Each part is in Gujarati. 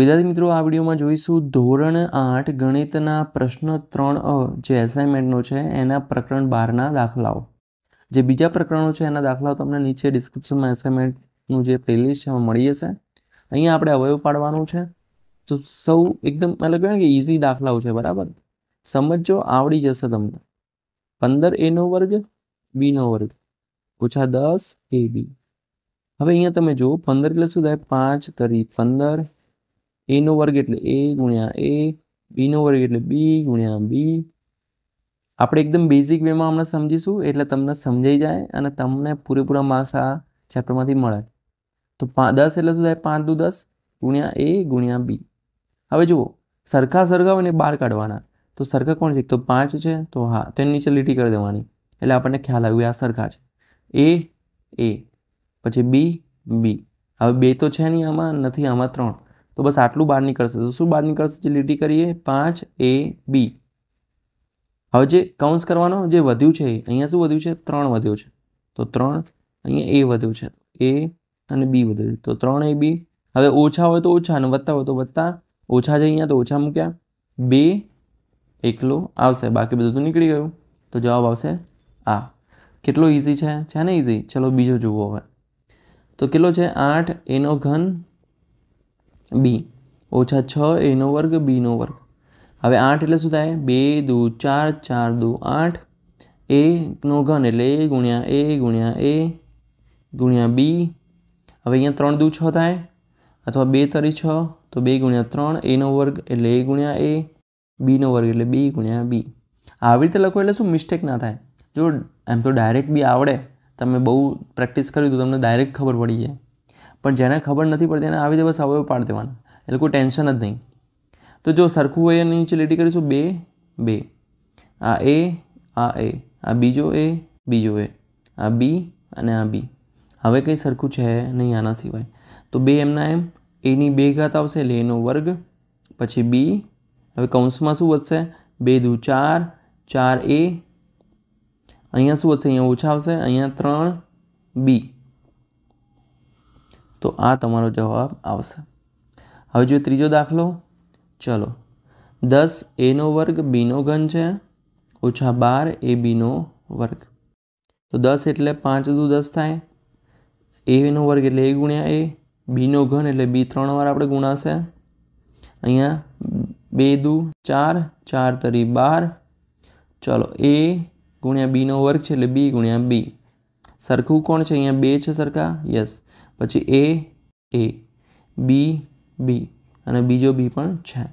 વિદ્યાર્થી મિત્રો આ વિડીયોમાં જોઈશું ધોરણ આઠ ગણિતના પ્રશ્ન ત્રણ અ જે એસાઇનમેન્ટનો છે એના પ્રકરણ બારના દાખલાઓ જે બીજા પ્રકરણો છે એના દાખલાઓ તમને નીચે ડિસ્ક્રિપ્શનમાં એસાઇનમેન્ટનું જે પ્લેલિસ્ટ છે એમાં મળી જશે અહીંયા આપણે અવયવ પાડવાનું છે તો સૌ એકદમ મતલબ કહેવાય કે ઇઝી દાખલાઓ છે બરાબર સમજો આવડી જશે તમને પંદર એનો વર્ગ બીનો વર્ગ ઓછા દસ એ બી હવે અહીંયા તમે જુઓ પંદર એટલે શું થાય પાંચ તરી પંદર એનો વર્ગ એટલે એ ગુણ્યા એ બીનો વર્ગ એટલે બી ગુણ્યા બી આપણે એકદમ બેઝિક વેમાં હમણાં સમજીશું એટલે તમને સમજાઈ જાય અને તમને પૂરેપૂરા માર્ક્સ આ ચેપ્ટરમાંથી મળે તો દસ એટલે શું થાય પાંચ દુ દસ ગુણ્યા એ ગુણ્યા બી હવે જુઓ સરખા સરખા હોય ને બહાર કાઢવાના તો સરખા કોણ છે તો પાંચ છે તો હા તેની નીચે લીટી કરી દેવાની એટલે આપણને ખ્યાલ આવ્યો આ સરખા છે એ એ પછી બી બી હવે બે તો છે નહીં આમાં નથી આમાં ત્રણ તો બસ આટલું બહાર નીકળશે તો શું બહાર નીકળશે જે લીટી કરીએ પાંચ એ બી હવે જે કાઉન્સ કરવાનો જે વધ્યું છે અહીંયા શું વધ્યું છે ત્રણ વધ્યું છે તો ત્રણ અહીંયા એ વધ્યું છે એ અને બી વધ્યું છે તો ત્રણ એ બી હવે ઓછા હોય તો ઓછા અને વધતા હોય તો વધતા ઓછા છે અહીંયા તો ઓછા મૂક્યા બે એકલો આવશે બાકી બધું તો નીકળી ગયું તો જવાબ આવશે આ કેટલો ઇઝી છે છે ને ઇઝી ચલો બીજો જુઓ હવે તો કેટલો છે આઠ એનો ઘન બી ઓછા છ એનો વર્ગ બીનો વર્ગ હવે આઠ એટલે શું થાય બે દુ ચાર ચાર દુ આઠ એનો ઘન એટલે એ ગુણ્યા એ ગુણ્યા એ ગુણ્યા બી હવે અહીંયા ત્રણ દુ છ થાય અથવા બે તરી છ તો બે ગુણ્યા ત્રણ એનો વર્ગ એટલે એ ગુણ્યા એ બીનો વર્ગ એટલે બી ગુણ્યા બી આવી રીતે લખો એટલે શું મિસ્ટેક ના થાય જો એમ તો ડાયરેક્ટ બી આવડે તમે બહુ પ્રેક્ટિસ કરી તો તમને ડાયરેક્ટ ખબર પડી જાય પણ જેને ખબર નથી પડતી એને આવી દે બસ અવયવ પાડી દેવાના એ લોકો ટેન્શન જ નહીં તો જો સરખું હોય એની નીચે લીટી કરીશું બે બે આ એ આ એ આ બીજો એ બીજો એ આ બી અને આ બી હવે કંઈ સરખું છે નહીં આના સિવાય તો બે એમના એમ એની બે ઘાત આવશે એટલે એનો વર્ગ પછી બી હવે કૌંસમાં શું વધશે બે દુ ચાર ચાર એ અહીંયા શું વધશે અહીંયા ઓછા આવશે અહીંયા ત્રણ બી તો આ તમારો જવાબ આવશે હવે જો ત્રીજો દાખલો ચલો દસ એનો વર્ગ બીનો ઘન છે ઓછા બાર એ બીનો વર્ગ તો દસ એટલે પાંચ દુ દસ થાય એનો વર્ગ એટલે એ ગુણ્યા એ બીનો ઘન એટલે બી ત્રણ વાર આપણે ગુણાશે અહીંયા બે દુ ચાર ચાર તરી બાર ચલો એ ગુણ્યા બીનો વર્ગ છે એટલે બી ગુણ્યા બી સરખું કોણ છે અહીંયા બે છે સરખા યસ પછી એ એ બી બી અને બીજો બી પણ છે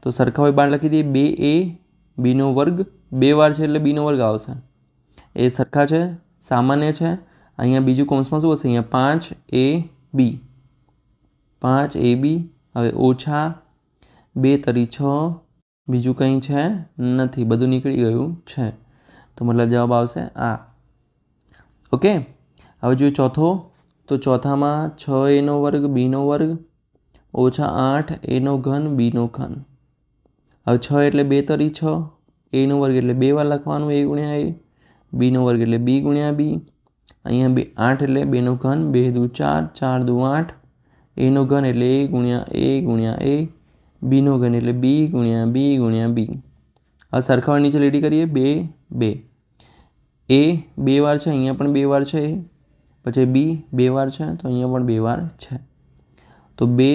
તો સરખા હોય બાર લખી દઈએ બે એ બીનો વર્ગ બે વાર છે એટલે બીનો વર્ગ આવશે એ સરખા છે સામાન્ય છે અહીંયા બીજું કૌંસમાં શું હશે અહીંયા પાંચ એ બી પાંચ એ બી હવે ઓછા બે તરી છ બીજું કંઈ છે નથી બધું નીકળી ગયું છે તો મતલબ જવાબ આવશે આ ઓકે હવે જોઈએ ચોથો તો ચોથામાં છ એનો વર્ગ બીનો વર્ગ ઓછા આઠ એનો ઘન બીનો ઘન હવે છ એટલે બે તરી છ એનો વર્ગ એટલે બે વાર લખવાનું એ ગુણ્યા એ બીનો વર્ગ એટલે બી ગુણ્યા બી અહીંયા બે આઠ એટલે બેનો ઘન બે દુ ચાર ચાર દુ આઠ એનો ઘન એટલે એ ગુણ્યા એ ગુણ્યા એ બીનો ઘન એટલે બી ગુણ્યા બી ગુણ્યા બી આ સરખાવા નીચે લીટી કરીએ બે બે એ બે વાર છે અહીંયા પણ બે વાર છે પછી બી બે વાર છે તો અહીંયા પણ બે વાર છે તો બે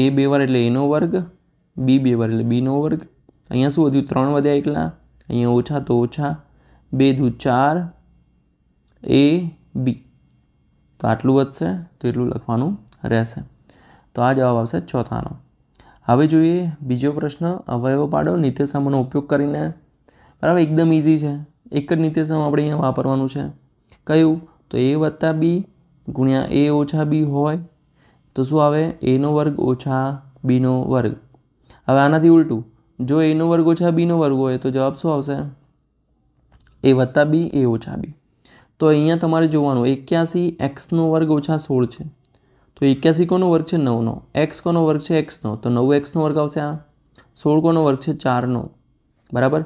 એ બે વાર એટલે એનો વર્ગ બી બે વાર એટલે બીનો વર્ગ અહીંયા શું વધ્યું ત્રણ વધ્યા એકલા અહીંયા ઓછા તો ઓછા બે દુ ચાર એ બી તો આટલું વધશે તો એટલું લખવાનું રહેશે તો આ જવાબ આવશે ચોથાનો હવે જોઈએ બીજો પ્રશ્ન અવયવ પાડો નિત્યસમનો ઉપયોગ કરીને બરાબર એકદમ ઇઝી છે એક જ નિત્યસમ આપણે અહીંયા વાપરવાનું છે કયું તો એ વત્તા બી ગુણ્યા એ ઓછા બી હોય તો શું આવે એનો વર્ગ ઓછા બીનો વર્ગ હવે આનાથી ઉલટું જો એનો વર્ગ ઓછા બીનો વર્ગ હોય તો જવાબ શું આવશે એ વત્તા બી એ ઓછા બી તો અહીંયા તમારે જોવાનું એક્યાસી એક્સનો વર્ગ ઓછા સોળ છે તો એક્યાસી કોનો વર્ગ છે નવનો એક્સ કોનો વર્ગ છે એક્સનો તો નવ એક્સનો વર્ગ આવશે આ સોળ કોનો વર્ગ છે ચારનો બરાબર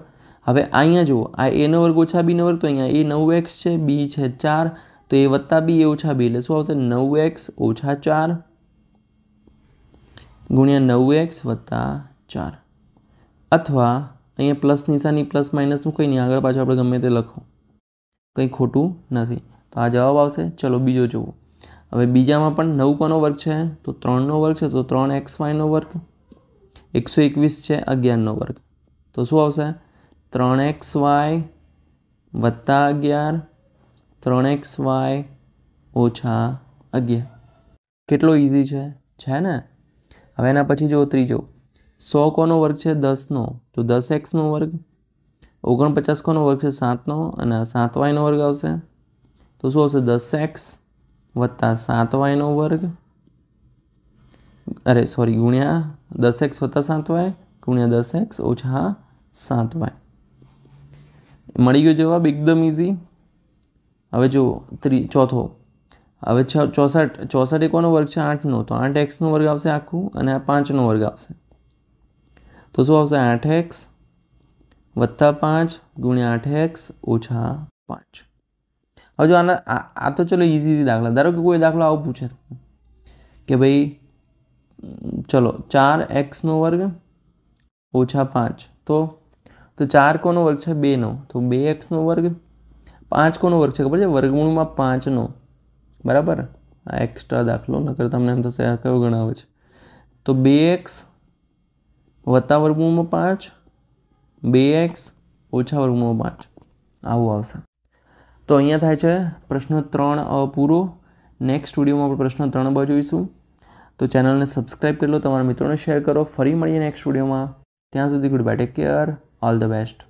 હવે અહીંયા જુઓ આ એનો વર્ગ ઓછા બીનો વર્ગ તો અહીંયા એ નવ એક્સ છે બી છે ચાર તો એ વત્તા બી એ ઓછા બી એટલે શું આવશે નવ એક્સ ઓછા ચાર ગુણ્યા નવ એક્સ વત્તા ચાર અથવા અહીંયા પ્લસ નિશાની પ્લસ માઇનસનું કંઈ નહીં આગળ પાછળ આપણે ગમે તે લખો કંઈ ખોટું નથી તો આ જવાબ આવશે ચલો બીજો જુઓ હવે બીજામાં પણ નવ કોનો વર્ગ છે તો ત્રણનો વર્ગ છે તો ત્રણ એક્સ વાયનો વર્ગ એકસો એકવીસ છે અગિયારનો વર્ગ તો શું આવશે ત્રણ એક્સ વાય વત્તા અગિયાર ત્રણ એક્સ વાય ઓછા અગિયાર કેટલો ઇઝી છે છે ને હવે એના પછી જો ત્રીજો સો કોનો વર્ગ છે દસનો તો દસ એક્સનો વર્ગ ઓગણપચાસ કોનો વર્ગ છે સાતનો અને સાત વાયનો વર્ગ આવશે તો શું આવશે દસ એક્સ વત્તા સાત વાયનો વર્ગ અરે સોરી ગુણ્યા દસ એક્સ વત્તા સાત વાય ગુણ્યા દસ એક્સ ઓછા સાત વાય મળી ગયો જવાબ એકદમ ઇઝી હવે જો ત્રી ચોથો હવે છ ચોસઠ ચોસઠ એ કોનો વર્ગ છે આઠનો તો આઠ એક્સનો વર્ગ આવશે આખું અને આ પાંચનો વર્ગ આવશે તો શું આવશે આઠ એક્સ વત્તા પાંચ ગુણ્યા આઠ એક્સ ઓછા પાંચ હવે જો આના આ તો ચલો ઇઝીલી દાખલા ધારો કે કોઈ દાખલો આવું પૂછે કે ભાઈ ચલો ચાર એક્સનો વર્ગ ઓછા પાંચ તો તો ચાર કોનો વર્ગ છે બેનો તો બે એક્સનો વર્ગ પાંચ કોનો વર્ગ છે ખબર છે વર્ગમૂળમાં પાંચનો બરાબર આ એક્સ્ટ્રા દાખલો નકર તમને એમ થશે આ કયો ગણાવે છે તો બે એક્સ વત્તા વર્ગમૂળમાં પાંચ બે એક્સ ઓછા વર્ગમૂળમાં પાંચ આવું આવશે તો અહીંયા થાય છે પ્રશ્ન ત્રણ પૂરો નેક્સ્ટ વિડીયોમાં આપણે પ્રશ્ન ત્રણ બાજુ જોઈશું તો ચેનલને સબસ્ક્રાઈબ કરી લો તમારા મિત્રોને શેર કરો ફરી મળીએ નેક્સ્ટ વિડીયોમાં ત્યાં સુધી good bye take care all the best